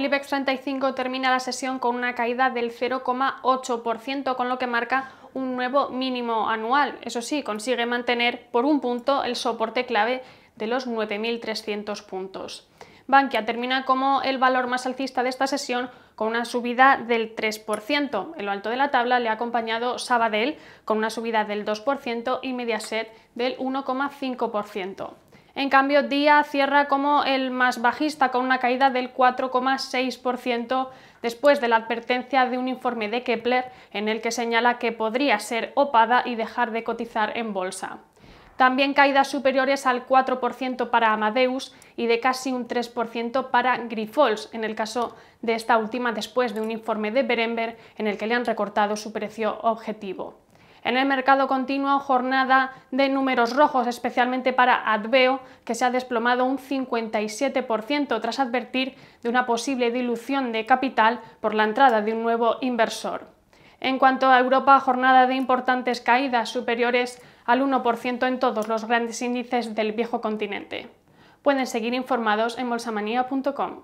El IBEX 35 termina la sesión con una caída del 0,8%, con lo que marca un nuevo mínimo anual. Eso sí, consigue mantener por un punto el soporte clave de los 9.300 puntos. Bankia termina como el valor más alcista de esta sesión con una subida del 3%. En lo alto de la tabla le ha acompañado Sabadell con una subida del 2% y Mediaset del 1,5%. En cambio, Día cierra como el más bajista, con una caída del 4,6% después de la advertencia de un informe de Kepler en el que señala que podría ser opada y dejar de cotizar en bolsa. También caídas superiores al 4% para Amadeus y de casi un 3% para Grifols, en el caso de esta última después de un informe de Berenberg en el que le han recortado su precio objetivo. En el mercado continuo, jornada de números rojos, especialmente para Adveo, que se ha desplomado un 57% tras advertir de una posible dilución de capital por la entrada de un nuevo inversor. En cuanto a Europa, jornada de importantes caídas superiores al 1% en todos los grandes índices del viejo continente. Pueden seguir informados en bolsamanía.com.